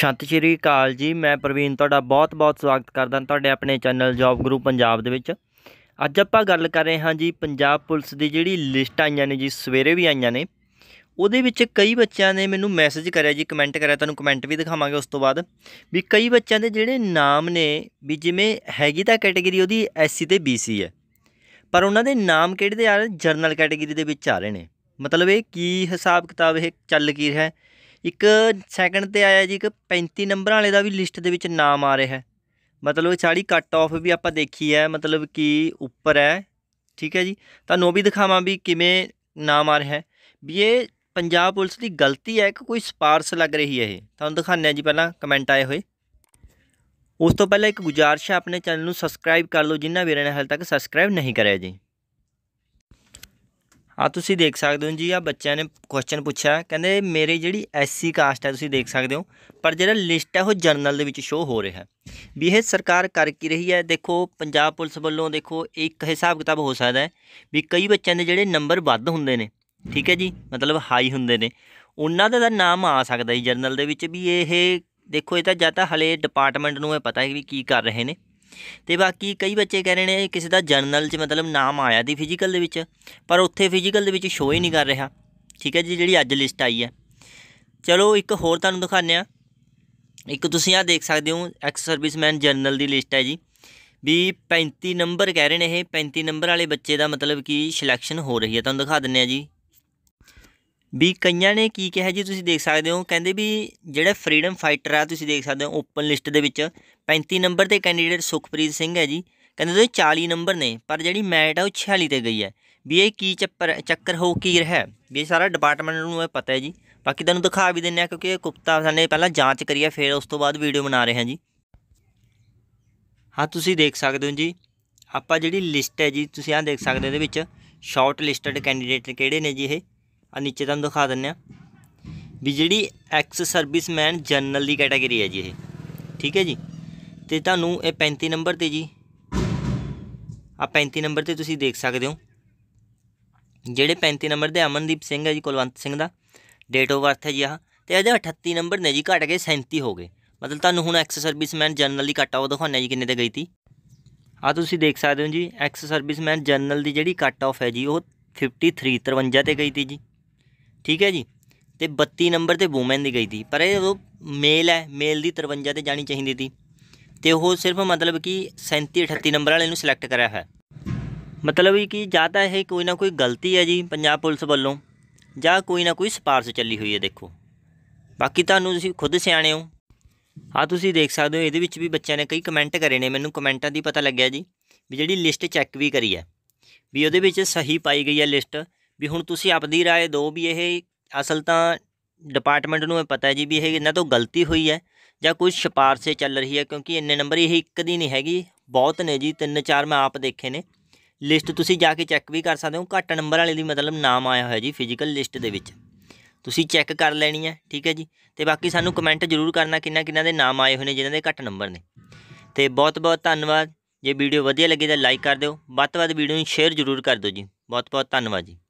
ਸਤਿ ਸ਼੍ਰੀ ਅਕਾਲ ਜੀ ਮੈਂ ਪ੍ਰਵੀਨ ਤੁਹਾਡਾ ਬਹੁਤ-ਬਹੁਤ ਸਵਾਗਤ ਕਰਦਾ ਤੁਹਾਡੇ ਆਪਣੇ ਚੈਨਲ ਜੌਬ ਗਰੁੱਪ ਪੰਜਾਬ ਦੇ ਵਿੱਚ ਅੱਜ ਆਪਾਂ ਗੱਲ ਕਰ ਰਹੇ ਹਾਂ ਜੀ ਪੰਜਾਬ ਪੁਲਿਸ ਦੀ ਜਿਹੜੀ ਲਿਸਟ ਆਈਆਂ ਨੇ ਜੀ ਸਵੇਰੇ ਵੀ ਆਈਆਂ ਨੇ ਉਹਦੇ ਵਿੱਚ ਕਈ ਬੱਚਿਆਂ ਨੇ ਮੈਨੂੰ ਮੈਸੇਜ ਕਰਿਆ ਜੀ ਕਮੈਂਟ ਕਰਿਆ ਤੁਹਾਨੂੰ ਕਮੈਂਟ ਵੀ ਦਿਖਾਵਾਂਗੇ ਉਸ ਤੋਂ ਬਾਅਦ ਵੀ ਕਈ ਬੱਚਿਆਂ ਦੇ ਜਿਹੜੇ ਨਾਮ ਨੇ ਵੀ ਜਿਵੇਂ ਹੈਗੀ ਤਾਂ ਕੈਟਾਗਰੀ ਉਹਦੀ ਐਸਸੀ ਤੇ ਬੀਸੀ ਹੈ ਪਰ ਉਹਨਾਂ ਦੇ ਨਾਮ ਕਿਹੜੇ ਦੇ ਆ ਰਹੇ ਜਰਨਲ ਕੈਟਾਗਰੀ ਦੇ ਵਿੱਚ ਆ ਰਹੇ ਨੇ ਮਤਲਬ ਇਹ ਕੀ ਹਿਸਾਬ ਕਿਤਾਬ ਇਹ ਚੱਲ ਕੀ ਰਿਹਾ ਇੱਕ ਸੈਕਿੰਡ ਤੇ ਆਇਆ ਜੀ ਇੱਕ 35 ਨੰਬਰਾਂ ਵਾਲੇ ਦਾ ਵੀ ਲਿਸਟ ਦੇ ਵਿੱਚ ਨਾਮ ਆ ਰਿਹਾ ਹੈ ਮਤਲਬ ਸਾਡੀ ਕੱਟ ਆਫ ਵੀ ਆਪਾਂ ਦੇਖੀ ਹੈ ਮਤਲਬ ਕਿ ਉੱਪਰ ਹੈ ਠੀਕ ਹੈ ਜੀ ਤੁਹਾਨੂੰ ਉਹ ਵੀ ਦਿਖਾਵਾਂ ਵੀ ਕਿਵੇਂ ਨਾਮ ਆ ਰਿਹਾ ਹੈ ਵੀ ਇਹ ਪੰਜਾਬ ਪੁਲਿਸ ਦੀ ਗਲਤੀ ਹੈ ਕਿ ਕੋਈ ਸਪਾਰਸ ਲੱਗ ਰਹੀ ਹੈ ਇਹ ਤੁਹਾਨੂੰ ਦਿਖਾਉਂਦੇ ਆ ਜੀ ਪਹਿਲਾਂ ਕਮੈਂਟ ਆਏ ਹੋਏ ਉਸ ਤੋਂ ਪਹਿਲਾਂ ਇੱਕ ਗੁਜਾਰਸ਼ ਹੈ ਆਪਣੇ ਚੈਨਲ ਨੂੰ ਸਬਸਕ੍ਰਾਈਬ ਕਰ ਲਓ ਜਿਨ੍ਹਾਂ ਵੀਰਾਂ ਨੇ ਹਾਲੇ ਤੱਕ ਸਬਸਕ੍ਰਾਈਬ ਨਹੀਂ ਕਰਿਆ ਜੀ ਆ ਤੁਸੀਂ ਦੇਖ ਸਕਦੇ ਹੋ ਜੀ ਆ ਬੱਚਿਆਂ ਨੇ ਕੁਐਸਚਨ ਪੁੱਛਿਆ ਕਹਿੰਦੇ ਮੇਰੇ ਜਿਹੜੀ ਐਸਸੀ ਕਾਸਟ ਹੈ ਤੁਸੀਂ ਦੇਖ ਸਕਦੇ ਹੋ ਪਰ ਜਿਹੜਾ ਲਿਸਟ ਹੈ ਉਹ ਜਰਨਲ ਦੇ ਵਿੱਚ ਸ਼ੋ ਹੋ ਰਿਹਾ ਹੈ ਵੀ ਇਹ ਸਰਕਾਰ ਕਰ ਕੀ ਰਹੀ ਹੈ ਦੇਖੋ ਪੰਜਾਬ ਪੁਲਿਸ ਵੱਲੋਂ ਦੇਖੋ ਇੱਕ ਹਿਸਾਬ ਕਿਤਾਬ ਹੋ ਸਕਦਾ ਹੈ ਵੀ ਕਈ ਬੱਚਿਆਂ ਦੇ ਜਿਹੜੇ ਨੰਬਰ ਵੱਧ ਹੁੰਦੇ ਨੇ ਠੀਕ ਹੈ ਜੀ ਮਤਲਬ ਹਾਈ ਹੁੰਦੇ ਨੇ ਉਹਨਾਂ ਦਾ ਨਾਮ ਆ ਸਕਦਾ ਜੀ ਜਰਨਲ ਦੇ ਵਿੱਚ ਵੀ ਇਹ ਦੇਖੋ ਇਹ ਤਾਂ ਜਾਂ ਤਾਂ ਹਲੇ ਡਿਪਾਰਟਮੈਂਟ ਨੂੰ ਇਹ ਪਤਾ ਹੈ ਵੀ ਕੀ ਕਰ ਰਹੇ ਨੇ ਤੇ ਬਾਕੀ ਕਈ ਬੱਚੇ ਕਹਿ ਰਹੇ ਨੇ ਕਿਸੇ ਦਾ ਜਰਨਲ 'ਚ ਮਤਲਬ ਨਾਮ ਆਇਆ ਦੀ ਫਿਜ਼ੀਕਲ ਦੇ ਵਿੱਚ ਪਰ ਉੱਥੇ ਫਿਜ਼ੀਕਲ ਦੇ ਵਿੱਚ ਸ਼ੋ ਹੀ ਨਹੀਂ ਕਰ ਰਿਹਾ ਠੀਕ ਹੈ ਜੀ ਜਿਹੜੀ ਅੱਜ ਲਿਸਟ ਆਈ ਹੈ ਚਲੋ ਇੱਕ ਹੋਰ ਤੁਹਾਨੂੰ ਦਿਖਾਉਂਦੇ ਆ ਇੱਕ ਤੁਸੀਂ ਆ ਦੇਖ ਸਕਦੇ ਹੋ ਐਕਸ ਸਰਵਿਸਮੈਨ ਜਰਨਲ ਦੀ ਲਿਸਟ ਹੈ ਜੀ ਵੀ 35 ਨੰਬਰ ਕਹਿ ਰਹੇ ਨੇ ਇਹ 35 ਨੰਬਰ ਵਾਲੇ ਬੱਚੇ ਦਾ ਮਤਲਬ ਕੀ ਸਿਲੈਕਸ਼ਨ ਹੋ ਰਹੀ ਹੈ ਤੁਹਾਨੂੰ ਦਿਖਾ ਦਿੰਨੇ ਆ ਜੀ ਵੀ ਕਈਆਂ ਨੇ ਕੀ ਕਿਹਾ ਜੀ ਤੁਸੀਂ ਦੇਖ ਸਕਦੇ ਹੋ ਕਹਿੰਦੇ ਵੀ ਜਿਹੜਾ ਫਰੀडम ਫਾਈਟਰ ਆ ਤੁਸੀਂ ਦੇਖ ਸਕਦੇ ਹੋ ਓਪਨ ਲਿਸਟ ਦੇ ਵਿੱਚ 35 ਨੰਬਰ ਤੇ ਕੈਂਡੀਡੇਟ ਸੁਖਪ੍ਰੀਤ ਸਿੰਘ ਹੈ ਜੀ ਕਹਿੰਦੇ ਤੇ 40 ਨੰਬਰ ਨੇ ਪਰ ਜਿਹੜੀ ਮੈਟ ਆ ਉਹ 46 ਤੇ ਗਈ ਹੈ ਵੀ ਇਹ ਕੀ ਚੱਕਰ ਚੱਕਰ ਹੋ ਕੀ ਰਿਹਾ ਵੀ ਇਹ ਸਾਰਾ ਡਿਪਾਰਟਮੈਂਟ ਨੂੰ ਇਹ ਪਤਾ ਹੈ ਜੀ ਬਾਕੀ ਤੁਹਾਨੂੰ ਦਿਖਾ ਵੀ ਦਿੰਨੇ ਆ ਕਿਉਂਕਿ ਇਹ ਕੁਪਤਾ ਸਾਨੇ ਪਹਿਲਾਂ ਜਾਂਚ ਕਰੀ ਫਿਰ ਉਸ ਤੋਂ ਬਾਅਦ ਵੀਡੀਓ ਬਣਾ ਰਹੇ ਹਾਂ ਜੀ ਹਾਂ ਤੁਸੀਂ ਦੇਖ ਸਕਦੇ ਹੋ ਜੀ ਆਪਾਂ ਜਿਹੜੀ ਲਿਸਟ ਹੈ ਜੀ ਤੁਸੀਂ ਆਹ ਦੇਖ ਸਕਦੇ ਹੋ ਇਹਦੇ ਵਿੱਚ ਸ਼ਾਰਟ ਲਿਸਟਡ ਕੈਂਡੀਡੇਟ ਕਿਹੜੇ ਨੇ ਜੀ ਇਹ ਆ ਨੀਚੇ ਤੁਹਾਨੂੰ ਦਿਖਾ ਦਿੰਨੇ ਆ ਵੀ ਜਿਹੜੀ ਐਕਸ ਸਰਵਿਸਮੈਨ ਜਨਰਲ ਦੀ ਕੈਟਾਗਰੀ ਹੈ ਜੀ ਇਹ ਠੀਕ ਹੈ ਜੀ ਤੇ ਤੁਹਾਨੂੰ ਇਹ 35 ਨੰਬਰ ਤੇ ਜੀ ਆ 35 ਨੰਬਰ ਤੇ ਤੁਸੀਂ ਦੇਖ ਸਕਦੇ ਹੋ ਜਿਹੜੇ 35 ਨੰਬਰ ਦੇ ਅਮਨਦੀਪ ਸਿੰਘ ਹੈ ਜੀ ਕੁਲਵੰਤ ਸਿੰਘ ਦਾ ਡੇਟ ਆਫ ਬਰਥ ਹੈ ਜੀ ਆ ਤੇ ਇਹਦੇ 38 ਨੰਬਰ ਨੇ ਜੀ ਘਟ ਕੇ 37 ਹੋ ਗਏ ਮਤਲਬ ਤੁਹਾਨੂੰ ਹੁਣ ਐਕਸ ਸਰਵਿਸਮੈਨ ਜਨਰਲ ਦੀ ਆਫ ਦਿਖਾਉਣਾ ਜੀ ਕਿੰਨੇ ਤੇ ਗਈ ਸੀ ਆ ਤੁਸੀਂ ਦੇਖ ਸਕਦੇ ਹੋ ਜੀ ਐਕਸ ਸਰਵਿਸਮੈਨ ਜਨਰਲ ਦੀ ਜਿਹੜੀ ਕੱਟ ਆਫ ਹੈ ਜੀ ਉਹ 53 53 ਤੇ ਗਈ ਸੀ ਜੀ ਠੀਕ ਹੈ ਜੀ ਤੇ 32 ਨੰਬਰ ਤੇ ਔਮਨ ਦੀ ਗਈ ਸੀ ਪਰ ਇਹ ਉਹ ਮੇਲ ਹੈ ਮੇਲ ਦੀ 53 ਤੇ ਜਾਣੀ ਚਾਹੀਦੀ ਸੀ ਤੇ ਉਹ ਸਿਰਫ ਮਤਲਬ ਕਿ 37 38 ਨੰਬਰ ਵਾਲੇ ਨੂੰ ਸਿਲੈਕਟ ਕਰਿਆ ਹੈ ਮਤਲਬ ਕਿ ਜਾਂਦਾ ਤਾਂ ਇਹ ਕੋਈ ਨਾ ਕੋਈ ਗਲਤੀ ਹੈ ਜੀ ਪੰਜਾਬ ਪੁਲਿਸ ਵੱਲੋਂ ਜਾਂ ਕੋਈ ਨਾ ਕੋਈ ਸਪਾਰਸ਼ ਚੱਲੀ ਹੋਈ ਹੈ ਦੇਖੋ ਬਾਕੀ ਤੁਹਾਨੂੰ ਤੁਸੀਂ ਖੁਦ ਸਿਆਣੇ ਹੋ ਆ ਤੁਸੀਂ ਦੇਖ ਸਕਦੇ ਹੋ ਇਹਦੇ ਵਿੱਚ ਵੀ ਬੱਚਿਆਂ ਨੇ ਕਈ ਕਮੈਂਟ ਕਰੇ ਨੇ ਮੈਨੂੰ ਕਮੈਂਟਾਂ ਦੀ ਪਤਾ ਲੱਗਿਆ ਜੀ ਵੀ ਜਿਹੜੀ ਲਿਸਟ ਚੈੱਕ ਵੀ ਕਰੀ ਹੈ ਵੀ ਉਹਦੇ ਵਿੱਚ ਸਹੀ ਪਾਈ ਗਈ ਹੈ ਲਿਸਟ ਵੀ ਹੁਣ ਤੁਸੀਂ ਆਪਦੀ رائے ਦਿਓ ਵੀ ਇਹ ਅਸਲ ਤਾਂ ਡਿਪਾਰਟਮੈਂਟ ਨੂੰ ਪਤਾ ਹੈ ਜੀ ਵੀ ਇਹ ਇਹਨਾਂ ਤੋਂ ਗਲਤੀ ਹੋਈ ਹੈ ਜਾਂ ਕੋਈ ਸਿਫਾਰਸ਼ੇ ਚੱਲ ਰਹੀ ਹੈ ਕਿਉਂਕਿ ਇੰਨੇ ਨੰਬਰ ਇਹ ਇੱਕ ਦੀ ਨਹੀਂ ਹੈਗੀ ਬਹੁਤ ਨੇ ਜੀ ਤਿੰਨ ਚਾਰ ਮੈਂ ਆਪ ਦੇਖੇ ਨੇ ਲਿਸਟ ਤੁਸੀਂ ਜਾ ਕੇ ਚੈੱਕ ਵੀ ਕਰ ਸਕਦੇ ਹੋ ਘੱਟ ਨੰਬਰ ਵਾਲੇ ਦੀ ਮਤਲਬ ਨਾਮ ਆਇਆ ਹੋਇਆ ਜੀ ਫਿਜ਼ੀਕਲ ਲਿਸਟ ਦੇ ਵਿੱਚ ਤੁਸੀਂ ਚੈੱਕ ਕਰ ਲੈਣੀ ਹੈ ਠੀਕ ਹੈ ਜੀ ਤੇ ਬਾਕੀ ਸਾਨੂੰ ਕਮੈਂਟ ਜ਼ਰੂਰ ਕਰਨਾ ਕਿੰਨਾ ਕਿੰਨਾ ਦੇ ਨਾਮ ਆਏ ਹੋਏ ਨੇ ਜਿਨ੍ਹਾਂ ਦੇ ਘੱਟ ਨੰਬਰ ਨੇ ਤੇ ਬਹੁਤ ਬਹੁਤ ਧੰਨਵਾਦ ਜੇ ਵੀਡੀਓ ਵਧੀਆ ਲੱਗੀ ਤਾਂ ਲਾਈਕ ਕਰ ਦਿਓ ਵੱਧ ਤੋਂ ਵੱਧ ਵੀਡੀਓ ਨੂੰ ਸ਼ੇਅਰ ਜ਼ਰੂਰ ਕਰ ਦਿਓ ਜੀ ਬਹੁਤ ਬਹੁਤ ਧੰਨਵਾਦ ਜੀ